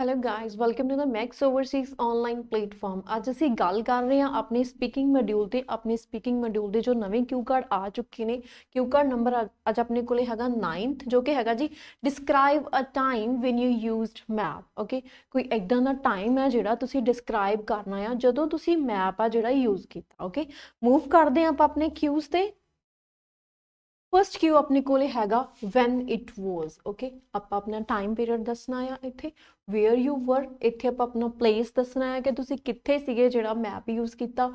Hello guys welcome to the Max Overseas online platform ਅੱਜ ਅਸੀਂ ਗੱਲ ਕਰ ਰਹੇ ਹਾਂ ਆਪਣੀ ਸਪੀਕਿੰਗ ਮੋਡਿਊਲ ਤੇ ਆਪਣੀ ਸਪੀਕਿੰਗ ਮੋਡਿਊਲ ਦੇ ਜੋ ਨਵੇਂ ਕਿਊ ਕਾਰਡ ਆ ਚੁੱਕੇ ਨੇ ਕਿਊ ਕਾਰਡ ਨੰਬਰ ਅੱਜ ਆਪਣੇ ਕੋਲੇ ਹੈਗਾ 9th ਜੋ ਕਿ ਹੈਗਾ ਜੀ describe a time when you used map okay ਕੋਈ ਇਦਾਂ ਦਾ ਟਾਈਮ ਹੈ ਜਿਹੜਾ ਤੁਸੀਂ ਡਿਸਕ੍ਰਾਈਬ ਕਰਨਾ ਹੈ ਜਦੋਂ ਤੁਸੀਂ ਮੈਪ ਆ ਜਿਹੜਾ ਯੂਜ਼ ਕੀਤਾ ਓਕੇ ਮੂਵ ਕਰਦੇ ਆਪਾਂ ਆਪਣੇ ਕਿਊਜ਼ ਤੇ ਫਸਟ ਕਿਉ ਆਪਣੇ ਕੋਲੇ ਹੈਗਾ ਵੈਨ ਇਟ ਵਾਸ ਓਕੇ ਆਪਾਂ ਆਪਣਾ ਟਾਈਮ ਪੀਰੀਅਡ ਦੱਸਣਾ ਆ ਇੱਥੇ ਵੇਅਰ ਯੂ ਵਰ ਇੱਥੇ ਆਪਾਂ ਆਪਣਾ ਪਲੇਸ ਦੱਸਣਾ ਆ ਕਿ ਤੁਸੀਂ ਕਿੱਥੇ ਸੀਗੇ ਜਿਹੜਾ ਮੈਪ ਯੂਜ਼ ਕੀਤਾ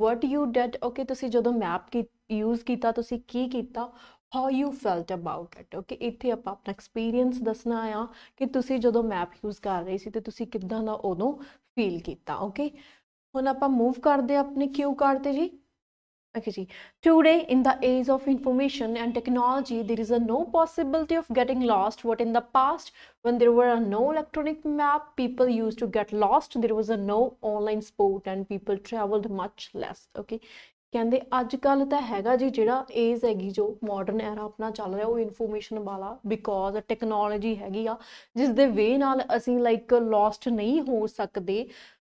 ਵਾਟ ਯੂ ਡਿਡ ਓਕੇ ਤੁਸੀਂ ਜਦੋਂ ਮੈਪ ਕੀ ਯੂਜ਼ ਕੀਤਾ ਤੁਸੀਂ ਕੀ ਕੀਤਾ how you felt about it okay ਇੱਥੇ ਆਪਾਂ ਆਪਣਾ ਐਕਸਪੀਰੀਅੰਸ ਦੱਸਣਾ ਆ ਕਿ ਤੁਸੀਂ ਜਦੋਂ ਮੈਪ ਯੂਜ਼ ਕਰ ਰਹੇ ਸੀ ਤੇ ਤੁਸੀਂ ਕਿਦਾਂ ਦਾ ਉਦੋਂ ਫੀਲ ਕੀਤਾ ਓਕੇ ਹੁਣ ਆਪਾਂ ਮੂਵ ਕਰਦੇ ਆ ਆਪਣੇ ਕਿਊ ਕਾਰਡ ਤੇ ਜੀ Okay, see. Today, in the age of information and technology, there is a no possibility of getting lost. What in the past, when there were no electronic map, people used to get lost. There was a no online sport and people traveled much less. Okay. ਕਹਿੰਦੇ ਅੱਜ ਕੱਲ ਤਾਂ ਹੈਗਾ ਜੀ ਜਿਹੜਾ age ਹੈਗੀ ਜੋ modern ਐਰਾ ਆਪਣਾ ਚੱਲ ਰਿਹਾ ਉਹ ਇਨਫੋਰਮੇਸ਼ਨ ਵਾਲਾ ਬਿਕੋਜ਼ ਟੈਕਨੋਲੋਜੀ ਹੈਗੀ ਆ ਜਿਸ ਦੇ ਵੇ ਨਾਲ ਅਸੀਂ ਲਾਈਕ ਲੌਸਟ ਨਹੀਂ ਹੋ ਸਕਦੇ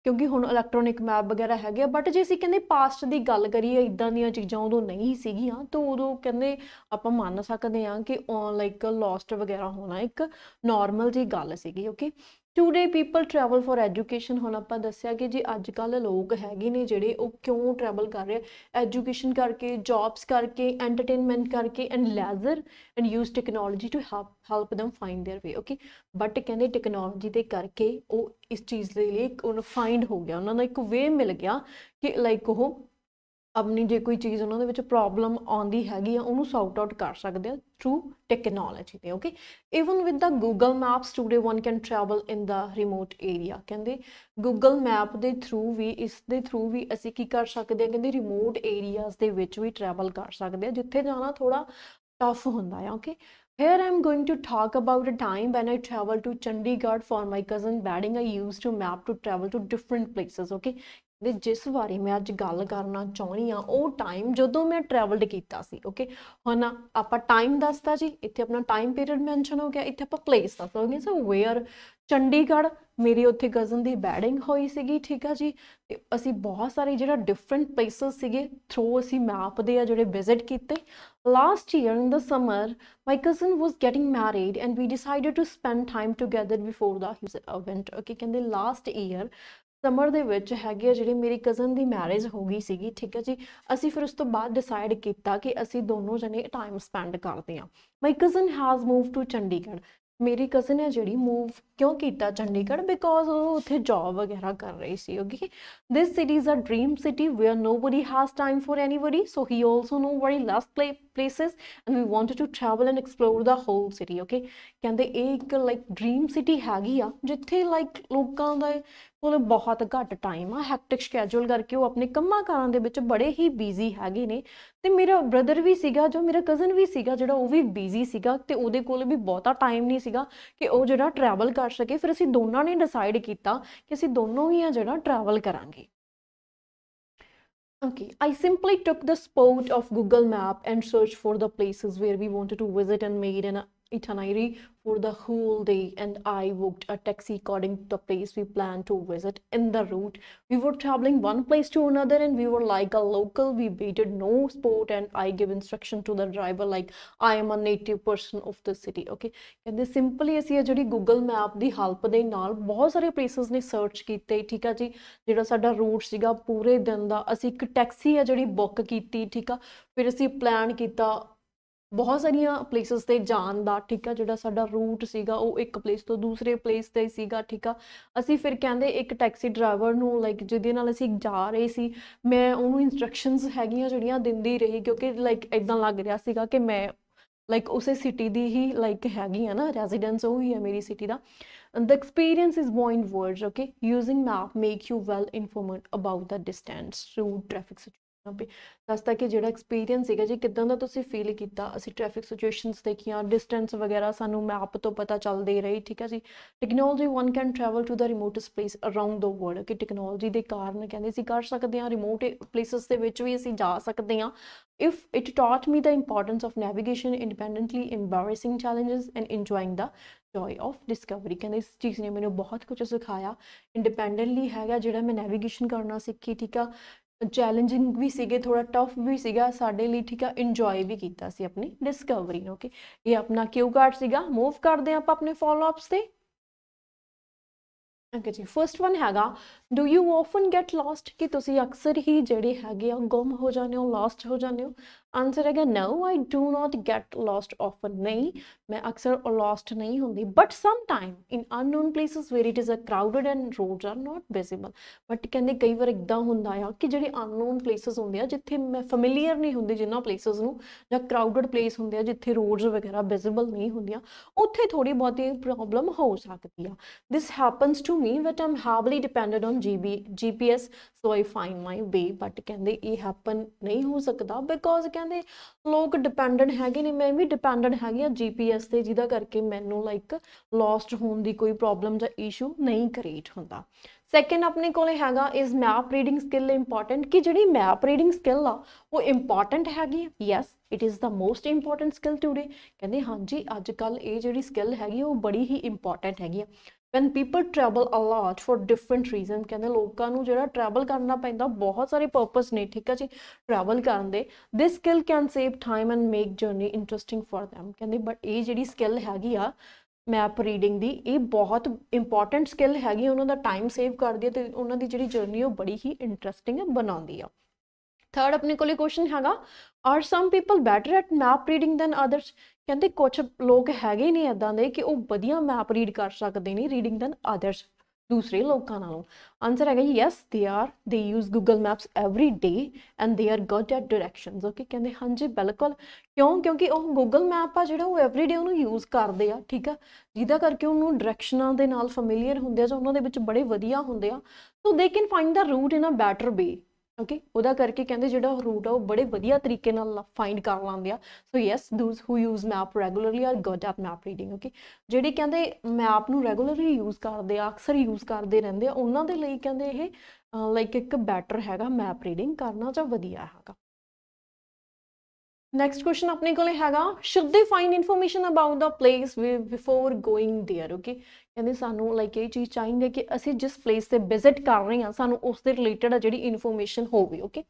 ਕਿਉਂਕਿ ਹੁਣ ਇਲੈਕਟ੍ਰੋਨਿਕ ਮੈਪ ਵਗੈਰਾ ਹੈਗੇ ਆ ਬਟ ਜੇ ਅਸੀਂ ਕਹਿੰਦੇ ਪਾਸਟ ਦੀ ਗੱਲ ਕਰੀਏ ਇਦਾਂ ਦੀਆਂ ਚੀਜ਼ਾਂ ਉਦੋਂ ਨਹੀਂ ਸੀਗੀਆਂ ਤਾਂ ਉਦੋਂ ਕਹਿੰਦੇ ਆਪਾਂ ਮੰਨ ਸਕਦੇ ਆ ਕਿ ਲਾਈਕ ਲੋਸਟ ਵਗੈਰਾ ਹੋਣਾ ਇੱਕ ਨਾਰਮਲ ਜੀ ਗੱਲ ਸੀਗੀ okay today people travel for education ਹੁਣ ਆਪਾਂ ਦੱਸਿਆ ਕਿ ਜੀ ਅੱਜ ਕੱਲ ਲੋਕ ਹੈਗੇ ਨੇ ਜਿਹੜੇ ਉਹ ਕਿਉਂ ਟਰੈਵਲ ਕਰ ਰਹੇ ਐਜੂਕੇਸ਼ਨ ਕਰਕੇ ਜੌਬਸ ਕਰਕੇ ਐਂਟਰਟੇਨਮੈਂਟ ਕਰਕੇ and leisure and use technology to help them find their way okay but ਕਹਿੰਦੇ ਟੈਕਨੋਲੋਜੀ ਦੇ ਕਰਕੇ ਉਹ ਇਸ ਚੀਜ਼ ਦੇ ਲਈ ਉਹਨਾਂ ਫਾਈਂਡ ਹੋ ਗਿਆ ਉਹਨਾਂ ਨੂੰ ਇੱਕ ਵੇ ਮਿਲ ਗਿਆ ਕਿ ਲਾਈਕ ਉਹ ਆਪਣੀ ਜੇ ਕੋਈ ਚੀਜ਼ ਉਹਨਾਂ ਦੇ ਵਿੱਚ ਪ੍ਰੋਬਲਮ ਆਉਂਦੀ ਹੈਗੀ ਆ ਉਹਨੂੰ ਸੌਟ ਆਊਟ ਕਰ ਸਕਦੇ ਆ ਥਰੂ ਟੈਕਨੋਲੋਜੀ ਤੇ okay even with the Google Maps today one can travel in the remote area ਕਹਿੰਦੇ ਗੂਗਲ ਮੈਪ ਦੇ ਥਰੂ ਵੀ ਇਸ ਦੇ ਥਰੂ ਵੀ ਅਸੀਂ ਕੀ ਕਰ ਸਕਦੇ ਆ ਕਹਿੰਦੇ ਰਿਮੋਟ ਏਰੀਆਜ਼ ਦੇ ਵਿੱਚ ਵੀ ਟਰੈਵਲ ਕਰ ਸਕਦੇ ਆ ਜਿੱਥੇ ਜਾਣਾ ਥੋੜਾ ਟਫ ਹੁੰਦਾ ਹੈ okay Here I'm going to talk about a time when I travel to Chandigarh for my cousin wedding. I used to map to travel to different places. Okay, ਦੇ ਜਿਸ ਬਾਰੇ ਮੈਂ ਅੱਜ ਗੱਲ ਕਰਨਾ ਚਾਹਣੀ ਆ ਉਹ ਟਾਈਮ ਜਦੋਂ ਮੈਂ ਟਰੈਵਲਡ ਕੀਤਾ ਸੀ ਓਕੇ ਹੁਣ ਆਪਾਂ ਟਾਈਮ ਦੱਸਤਾ ਜੀ ਇੱਥੇ ਆਪਣਾ ਟਾਈਮ ਪੀਰੀਅਡ ਮੈਂਸ਼ਨ ਹੋ ਗਿਆ ਇੱਥੇ ਆਪਾਂ ਪਲੇਸ ਦੱਸ ਦੋਗੇ ਸੋ ਵੇਅਰ ਚੰਡੀਗੜ੍ਹ ਮੇਰੀ ਉੱਥੇ ਕਜ਼ਨ ਦੀ ਬੈਡਿੰਗ ਹੋਈ ਸੀਗੀ ਠੀਕ ਆ ਜੀ ਤੇ ਅਸੀਂ ਬਹੁਤ ਸਾਰੇ ਜਿਹੜਾ ਡਿਫਰੈਂਟ ਪਲੇਸਸ ਸੀਗੇ ਥਰੋ ਅਸੀਂ ਮੈਪ ਦੇ ਆ ਜਿਹੜੇ ਵਿਜ਼ਿਟ ਕੀਤੇ last year in the summer my cousin was getting married and we decided to spend time together before the event okay ਕਹਿੰਦੇ ਲਾਸਟ ਈਅਰ ਸਮਰ ਦੇ ਵਿੱਚ ਹੈਗੀ ਜਿਹੜੀ ਮੇਰੀ ਕਜ਼ਨ ਦੀ ਮੈਰਿਜ ਹੋ ਗਈ ਸੀਗੀ ਠੀਕ ਹੈ ਜੀ ਅਸੀਂ ਫਿਰ ਉਸ ਤੋਂ ਬਾਅਦ ਡਿਸਾਈਡ ਕੀਤਾ ਕਿ ਅਸੀਂ ਦੋਨੋਂ ਜਣੇ ਟਾਈਮ ਸਪੈਂਡ ਕਰਦੇ ਆ my cousin has moved to Chandigarh ਮੇਰੀ ਕਜ਼ਨ ਹੈ ਜਿਹੜੀ ਮੂਵ ਕਿਉਂ ਕੀਤਾ ਚੰਡੀਗੜ੍ਹ ਬਿਕੋਜ਼ ਉਹ ਉੱਥੇ ਜੌਬ ਵਗੈਰਾ ਕਰ ਰਹੀ ਸੀ okay this city is a dream city where nobody has time for anybody so he also know very less places and we wanted to travel and explore the whole city okay ਕਹਿੰਦੇ ਇਹ ਇੱਕ like dream city ਹੈਗੀ ਆ ਜਿੱਥੇ like ਲੋਕਾਂ ਦਾ ਕੋਲ ਬਹੁਤ ਘੱਟ ਟਾਈਮ ਆ ਹੈਕਟਿਕ ਸ਼ੈਡਿਊਲ ਕਰਕੇ ਉਹ ਆਪਣੇ ਕੰਮਾਂ ਕਾਰਾਂ ਦੇ ਵਿੱਚ ਬੜੇ ਹੀ ਬਿਜ਼ੀ ਹੈਗੇ ਨੇ ਤੇ ਮੇਰਾ ਬ੍ਰਦਰ ਵੀ ਸੀਗਾ ਜੋ ਮੇਰਾ ਕਜ਼ਨ ਵੀ ਸੀਗਾ ਜਿਹੜਾ ਉਹ ਵੀ ਬਿਜ਼ੀ ਸੀਗਾ ਤੇ ਉਹਦੇ ਕੋਲ ਵੀ ਬਹੁਤਾ ਟਾਈਮ ਨਹੀਂ ਸੀਗਾ ਕਿ ਉਹ ਜਿਹੜਾ ਟਰੈਵਲ ਕਰ ਸਕੇ ਫਿਰ ਅਸੀਂ ਦੋਨਾਂ ਨੇ ਡਿਸਾਈਡ ਕੀਤਾ ਕਿ ਅਸੀਂ ਦੋਨੋਂ ਹੀ ਆ ਜਿਹੜਾ ਟਰੈਵਲ ਕਰਾਂਗੇ Okay, I simply took the spot of Google Map and searched for the places where we wanted to visit and made an Itinerary for the whole day and I booked a taxi according to the place we planned to visit in the route. We were traveling one place to another and we were like a local. We waited no sport and I gave instruction to the driver like I am a native person of the city. Okay. and simply is. ਅਸੀਂ ਜਿਹੜੀ Google Map the help ਦੇ ਨਾਲ ਬਹੁਤ ਸਾਰੇ places ਨੇ search ਕੀਤੇ ਠੀਕ ਆ ਜੀ ਜਿਹੜਾ ਸਾਡਾ ਰੂਟ ਸੀਗਾ ਪੂਰੇ ਦਿਨ ਦਾ ਅਸੀਂ ਇੱਕ taxi ਆ ਜਿਹੜੀ ਬੁੱਕ ਕੀਤੀ ਠੀਕ ਆ ਫਿਰ ਅਸੀਂ ਪਲਾਨ ਕੀਤਾ ਬਹੁਤ ਸਾਰੀਆਂ ਪਲੇਸਸ ਤੇ ਜਾਣ ਦਾ ਠੀਕ ਆ ਜਿਹੜਾ ਸਾਡਾ ਰੂਟ ਸੀਗਾ ਉਹ ਇੱਕ ਪਲੇਸ ਤੋਂ ਦੂਸਰੇ ਪਲੇਸ ਤੇ ਸੀਗਾ ਠੀਕ ਆ ਅਸੀਂ ਫਿਰ ਕਹਿੰਦੇ ਇੱਕ ਟੈਕਸੀ ਡਰਾਈਵਰ ਨੂੰ ਲਾਈਕ ਜਿਹਦੇ ਨਾਲ ਅਸੀਂ ਜਾ ਰਹੇ ਸੀ ਮੈਂ ਉਹਨੂੰ ਇਨਸਟਰਕਸ਼ਨਸ ਹੈਗੀਆਂ ਜਿਹੜੀਆਂ ਦਿੰਦੀ ਰਹੀ ਕਿਉਂਕਿ ਲਾਈਕ ਇਦਾਂ ਲੱਗ ਰਿਹਾ ਸੀਗਾ ਕਿ ਮੈਂ ਲਾਈਕ ਉਸੇ ਸਿਟੀ ਦੀ ਹੀ ਲਾਈਕ ਹੈਗੀ ਆ ਨਾ ਰੈਜ਼ੀਡੈਂਸ ਉਹ ਹੀ ਹੈ ਮੇਰੀ ਸਿਟੀ ਦਾ the experience is more words okay okay using map make you well informed about the distance traffic traffic ਵੀ ਦੱਸਤਾ ਕਿ ਜਿਹੜਾ ਐਕਸਪੀਰੀਅੰਸ ਸੀਗਾ ਜੀ ਕਿਦਾਂ ਦਾ ਤੁਸੀਂ ਫੀਲ ਕੀਤਾ ਅਸੀਂ ਟ੍ਰੈਫਿਕ ਸਿਚੁਏਸ਼ਨਸ ਦੇਖੀਆਂ ਡਿਸਟੈਂਸ ਵਗੈਰਾ ਸਾਨੂੰ ਮੈਪ ਤੋਂ ਪਤਾ ਚੱਲਦੇ ਰਹੀ ਠੀਕ ਹੈ ਜੀ technology one can travel to the remote place around the world ਕਿ ਟੈਕਨੋਲੋਜੀ ਦੇ ਕਾਰਨ ਕਹਿੰਦੇ ਸੀ ਕਰ ਸਕਦੇ ਹਾਂ ਰਿਮੋਟ ਪਲੇਸਸ ਦੇ ਵਿੱਚ ਵੀ ਅਸੀਂ ਜਾ ਸਕਦੇ ਹਾਂ if it taught me the importance of navigation independently embarrassing challenges and enjoying the joy of discovery ਕਹਿੰਦੇ ਇਸ ਚੀਜ਼ ਨੇ ਮੈਨੂੰ ਬਹੁਤ ਕੁਝ ਸਿਖਾਇਆ ਇੰਡੀਪੈਂਡੈਂਟਲੀ ਹੈਗਾ ਜਿਹੜਾ ਮੈਂ ਨੈਵੀਗੇਸ਼ਨ ਕਰਨਾ ਸਿੱਖੀ ਠੀਕ ਆ ਚੈਲੰਜਿੰਗ ਵੀ ਸੀਗੇ ਥੋੜਾ ਟਫ ਵੀ ਸੀਗਾ ਸਾਡੇ ਲਈ ਠੀਕ ਆ ਇੰਜੋਏ ਵੀ ਕੀਤਾ ਸੀ ਆਪਣੀ ਡਿਸਕਵਰੀ ਨੂੰ ਓਕੇ ਇਹ ਆਪਣਾ ਕਿਊ ਕਾਰਡ ਸੀਗਾ ਮੂਵ ਕਰਦੇ ਆਪਾਂ ਆਪਣੇ ਫਾਲੋ ਅਪਸ ਤੇ ਓਕੇ ਜੀ ਫਰਸਟ ਵਨ ਹੈਗਾ do you often get lost ਕਿ ਤੁਸੀਂ ਅਕਸਰ ਹੀ ਜਿਹੜੇ ਹੈਗੇ ਆ ਗਮ ਹੋ ਜਾਂਦੇ ਹੋ ਲੌਸਟ ਹੋ ਜਾਂਦੇ ਹੋ ਆਨਸਰ ਹੈਗਾ no I do not get lost often ਨਹੀਂ ਮੈਂ ਅਕਸਰ ਲੋਸਟ ਨਹੀਂ ਹੁੰਦੀ but some time in unknown places where it is a crowded and roads are not visible but ਕਹਿੰਦੇ ਕਈ ਵਾਰ ਇਦਾਂ ਹੁੰਦਾ ਆ ਕਿ ਜਿਹੜੇ ਅਨਨੋਨ ਪਲੇਸਸ ਹੁੰਦੇ ਆ ਜਿੱਥੇ ਮੈਂ ਫੈਮਿਲੀਅਰ ਨਹੀਂ ਹੁੰਦੀ ਜਿੰਨਾ ਪਲੇਸਸ ਨੂੰ ਜਾਂ ਕਰਾਊਡਡ ਪਲੇਸ ਹੁੰਦੇ ਆ ਜਿੱਥੇ ਰੋਡਸ ਵਗੈਰਾ ਵਿਜ਼ੀਬਲ ਨਹੀਂ ਹੁੰਦੀਆਂ ਉੱਥੇ ਥੋੜੀ ਬਹੁਤੀ ਪ੍ਰੋਬਲਮ ਹੋ ਸਕਦੀ ਆ this happens to me but I'm hardly depended on GB GPS so I find my way but ਕਹਿੰਦੇ ਇਹ ਹੈਪਨ ਨਹੀਂ ਹੋ ਸਕਦਾ ਬਿਕੋਜ਼ ਦੇ ਲੋਕ ਡਿਪੈਂਡੈਂਟ ਹੈਗੇ ਨੇ ਮੈਂ ਵੀ ਡਿਪੈਂਡੈਂਟ ਹੈਗੀ ਆ ਜੀਪੀਐਸ ਤੇ ਜਿਹਦਾ ਕਰਕੇ ਮੈਨੂੰ ਲਾਈਕ ਲੋਸਟ ਹੋਣ ਦੀ ਕੋਈ ਪ੍ਰੋਬਲਮ ਜਾਂ ਇਸ਼ੂ ਨਹੀਂ ਕ੍ਰੀਏਟ ਹੁੰਦਾ ਸੈਕਿੰਡ ਆਪਣੇ ਕੋਲੇ ਹੈਗਾ ਇਸ ਮੈਪ ਰੀਡਿੰਗ ਸਕਿੱਲ ਇੰਪੋਰਟੈਂਟ ਕਿ ਜਿਹੜੀ ਮੈਪ ਰੀਡਿੰਗ ਸਕਿੱਲ ਆ ਉਹ ਇੰਪੋਰਟੈਂਟ ਹੈਗੀ ਆ yes it is the most important skill today ਕਹਿੰਦੇ ਹਾਂਜੀ ਅੱਜ ਕੱਲ ਇਹ ਜਿਹੜੀ ਸਕਿੱਲ ਹੈਗੀ ਉਹ ਬੜੀ ਹੀ ਇੰਪੋਰਟੈਂਟ ਹੈਗੀ ਆ when people travel a lot for different reason ਕਹਿੰਦੇ ਲੋਕਾਂ ਨੂੰ ਜਿਹੜਾ ਟਰੈਵਲ ਕਰਨਾ ਪੈਂਦਾ ਬਹੁਤ ਸਾਰੇ ਪਰਪਸ ਨੇ ਠੀਕ ਹੈ ਜੀ ਟਰੈਵਲ ਕਰਨ ਦੇ this skill can save time and make journey interesting for them ਕਹਿੰਦੇ ਬਟ ਇਹ ਜਿਹੜੀ ਸਕਿੱਲ ਹੈਗੀ ਆ ਮੈਪ ਰੀਡਿੰਗ ਦੀ ਇਹ ਬਹੁਤ ਇੰਪੋਰਟੈਂਟ ਸਕਿੱਲ ਹੈਗੀ ਉਹਨਾਂ ਦਾ ਟਾਈਮ ਸੇਵ ਕਰਦੀ ਹੈ ਤੇ ਉਹਨਾਂ ਦੀ ਜਿਹੜੀ ਜਰਨੀ ਉਹ ਬੜੀ ਹੀ ਇੰਟਰਸਟਿੰਗ ਬਣਾਉਂਦੀ ਆ ਥਰਡ ਆਪਣੇ ਕੋਲੇ ਕੁਐਸਚਨ ਹੈਗਾ are some people better at map reading than others ਕਹਿੰਦੇ ਕੁਝ ਲੋਕ ਹੈਗੇ ਨਹੀਂ ਇਦਾਂ ਦੇ ਕਿ ਉਹ ਵਧੀਆ ਮੈਪ ਰੀਡ ਕਰ ਸਕਦੇ ਨਹੀਂ ਰੀਡਿੰਗ ਦੈਨ ਅਦਰਸ ਦੂਸਰੇ ਲੋਕਾਂ ਨਾਲੋਂ ਆਨਸਰ ਹੈਗਾ yes they are they use Google maps every day and they are good at directions okay ਕਹਿੰਦੇ ਹਾਂਜੀ ਬਿਲਕੁਲ ਕਿਉਂ ਕਿਉਂਕਿ ਉਹ ਗੂਗਲ ਮੈਪ ਆ ਜਿਹੜਾ ਉਹ ਐਵਰੀ ਡੇ ਉਹਨੂੰ ਯੂਜ਼ ਕਰਦੇ ਆ ਠੀਕ ਆ ਜਿਹਦਾ ਕਰਕੇ ਉਹਨੂੰ ਡਾਇਰੈਕਸ਼ਨਾਂ ਦੇ ਨਾਲ ਫੈਮਿਲੀਅਰ ਹੁੰਦੇ ਆ ਜੋ ਉਹਨਾਂ ਦੇ ਵਿੱਚ ਬੜੇ ਵਧੀਆ ਹੁੰਦੇ ਆ so they can find the route in a better way okay ਉਹਦਾ ਕਰਕੇ ਕਹਿੰਦੇ ਜਿਹੜਾ ਰੂਟ ਆ ਉਹ ਬੜੇ ਵਧੀਆ ਤਰੀਕੇ ਨਾਲ ਫਾਈਂਡ ਕਰ ਲਾਂਦੇ ਆ so yes those who use map regularly are good at map reading okay ਜਿਹੜੇ ਕਹਿੰਦੇ ਮੈਪ ਨੂੰ ਰੈਗੂਲਰਲੀ ਯੂਜ਼ ਕਰਦੇ ਆ ਅਕਸਰ ਯੂਜ਼ ਕਰਦੇ ਰਹਿੰਦੇ ਆ ਉਹਨਾਂ ਦੇ ਲਈ ਕਹਿੰਦੇ ਇਹ ਲਾਈਕ ਇੱਕ ਬੈਟਰ ਹੈਗਾ ਮੈਪ ਰੀਡਿੰਗ ਕਰਨਾ ਜਾਂ ਵਧੀਆ ਹੈਗਾ ਨੈਕਸਟ ਕੁਐਸਚਨ ਆਪਣੇ ਕੋਲੇ ਹੈਗਾ should they find information about the place before going there okay ਕਹਿੰਦੇ ਸਾਨੂੰ ਲਾਈਕ ਇਹ ਚੀਜ਼ ਚਾਹੀਦੀ ਹੈ ਕਿ ਅਸੀਂ ਜਿਸ ਪਲੇਸ ਤੇ ਵਿਜ਼ਿਟ ਕਰ ਰਹੇ ਹਾਂ ਸਾਨੂੰ ਉਸ ਦੇ ਰਿਲੇਟਡ ਜਿਹੜੀ ਇਨਫੋਰਮੇਸ਼ਨ ਹੋਵੇ ਓਕੇ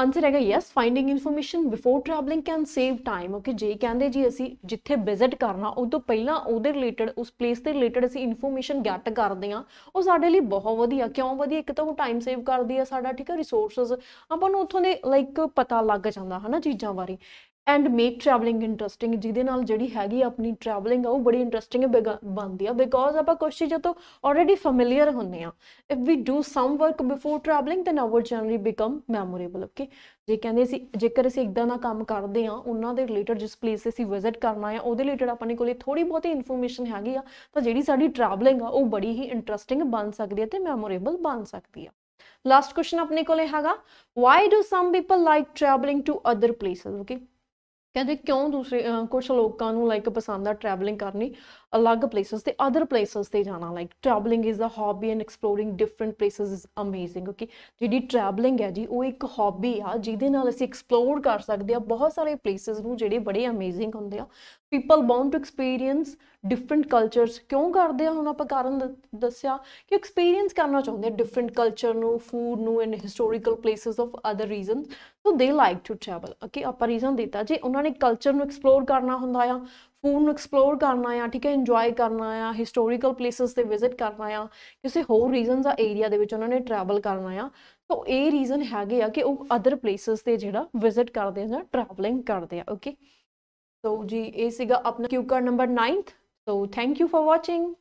ਆਨਸਰ ਹੈਗਾ yes finding information before travelling can save time okay ਜੇ ਕਹਿੰਦੇ ਜੀ ਅਸੀਂ ਜਿੱਥੇ ਵਿਜ਼ਿਟ ਕਰਨਾ ਉਸ ਤੋਂ ਪਹਿਲਾਂ ਉਹਦੇ ਰਿਲੇਟਡ ਉਸ ਪਲੇਸ ਦੇ ਰਿਲੇਟਡ ਅਸੀਂ ਇਨਫੋਰਮੇਸ਼ਨ ਗੈਟ ਕਰਦੇ ਆ ਉਹ ਸਾਡੇ ਲਈ ਬਹੁਤ ਵਧੀਆ ਕਿਉਂ ਵਧੀਆ ਇੱਕ ਤਾਂ ਉਹ ਟਾਈਮ ਸੇਵ ਕਰਦੀ ਆ ਸਾਡਾ ਠੀਕ ਆ ਰਿਸੋਰਸਸ ਆਪਾਂ ਨੂੰ ਉੱਥੋਂ ਦੇ ਲਾਈਕ ਪਤਾ ਲੱਗ ਜਾਂਦਾ ਹਨਾ ਚੀਜ਼ਾਂ ਬਾਰੇ ਐਂਡ ਮੇਕ ਟਰੈਵਲਿੰਗ ਇੰਟਰਸਟਿੰਗ ਜਿਹਦੇ ਨਾਲ ਜਿਹੜੀ ਹੈਗੀ ਆਪਣੀ ਟਰੈਵਲਿੰਗ ਆ ਉਹ ਬੜੀ ਇੰਟਰਸਟਿੰਗ ਬਣਦੀ ਆ ਬਿਕੋਜ਼ ਆਪਾਂ ਕੁਝ ਚੀਜ਼ਾਂ ਤੋਂ ਆਲਰੇਡੀ ਫੈਮਿਲੀਅਰ ਹੁੰਨੇ ਆ if we do some work before travelling then our generally become memorable okay ਜੇ ਕਹਿੰਦੇ ਸੀ ਜੇਕਰ ਅਸੀਂ ਇਦਾਂ ਦਾ ਕੰਮ ਕਰਦੇ ਆ ਉਹਨਾਂ ਦੇ ਰਿਲੇਟਡ ਜਿਸ ਪਲੇਸ ਤੇ ਅਸੀਂ ਵਿਜ਼ਿਟ ਕਰਨਾ ਆ ਉਹਦੇ ਰਿਲੇਟਡ ਆਪਣੇ ਕੋਲੇ ਥੋੜੀ ਬਹੁਤੀ ਇਨਫੋਰਮੇਸ਼ਨ ਹੈਗੀ ਆ ਤਾਂ ਜਿਹੜੀ ਸਾਡੀ ਟਰੈਵਲਿੰਗ ਆ ਉਹ ਬੜੀ ਹੀ ਇੰਟਰਸਟਿੰਗ ਬਣ ਸਕਦੀ ਹੈ ਤੇ ਮੈਮੋਰੇਬਲ ਬਣ ਸਕਦੀ ਆ ਲਾਸਟ ਕੁਐਸਚਨ ਆਪਣੇ ਕੋਲੇ ਹੈਗਾ why do some people like travelling to other places okay ਕਹਿੰਦੇ ਕਿਉਂ ਦੂਸਰੇ ਕੁਝ ਲੋਕਾਂ ਨੂੰ ਲਾਈਕ ਪਸੰਦ ਆ ਟਰੈਵਲਿੰਗ ਕਰਨੀ ਅਲੱਗ ਪਲੇਸਸ ਤੇ ਅਦਰ ਪਲੇਸਸ ਤੇ ਜਾਣਾ like travelling is a hobby and exploring different places is amazing okay ਜਿਹੜੀ ਟਰੈਵਲਿੰਗ ਹੈ ਜੀ ਉਹ ਇੱਕ ਹੌਬੀ ਆ ਜਿਹਦੇ ਨਾਲ ਅਸੀਂ ਐਕਸਪਲੋਰ ਕਰ ਸਕਦੇ ਆ ਬਹੁਤ ਸਾਰੇ ਪਲੇਸਸ ਨੂੰ ਜਿਹੜੇ ਬੜੇ ਅਮੇਜ਼ਿੰਗ ਹੁੰਦੇ ਆ people bond to experience different cultures ਕਿਉਂ ਕਰਦੇ ਆ ਹੁਣ ਆਪਾਂ ਕਾਰਨ ਦੱਸਿਆ ਕਿ ਐਕਸਪੀਰੀਅੰਸ ਕਰਨਾ ਚਾਹੁੰਦੇ ਆ ਡਿਫਰੈਂਟ ਕਲਚਰ ਨੂੰ ਫੂਡ ਨੂੰ and historical places of other reasons so they like to travel okay ਆਪਾਂ ਰੀਜ਼ਨ ਦਿੱਤਾ ਜੇ ਉਹਨਾਂ ਨੇ ਕਲਚਰ ਨੂੰ ਐਕਸਪਲੋਰ ਕਰਨਾ ਹੁੰਦਾ ਆ ਫੂਡ ਨੂੰ ਐਕਸਪਲੋਰ ਕਰਨਾ ਆ ਠੀਕ ਹੈ ਇੰਜੋਏ ਕਰਨਾ ਆ ਹਿਸਟੋਰੀਕਲ ਪਲੇਸਸ ਤੇ ਵਿਜ਼ਿਟ ਕਰਨਾ ਆ ਕਿਸੇ ਹੋਰ ਰੀਜ਼ਨਸ ਆ ਏਰੀਆ ਦੇ ਵਿੱਚ ਉਹਨਾਂ ਨੇ ਟਰੈਵਲ ਕਰਨਾ ਆ ਸੋ ਇਹ ਰੀਜ਼ਨ ਹੈਗੇ ਆ ਕਿ ਉਹ ਅਦਰ ਪਲੇਸਸ ਤੇ ਜਿਹੜਾ ਵਿਜ਼ਿਟ ਕਰਦੇ ਆ ਜਾਂ ਟਰੈਵਲਿੰਗ ਕਰਦੇ ਆ ਓਕੇ ਸੋ ਜੀ ਇਹ ਸੀਗਾ ਆਪਣਾ cue card number 9 so thank you for watching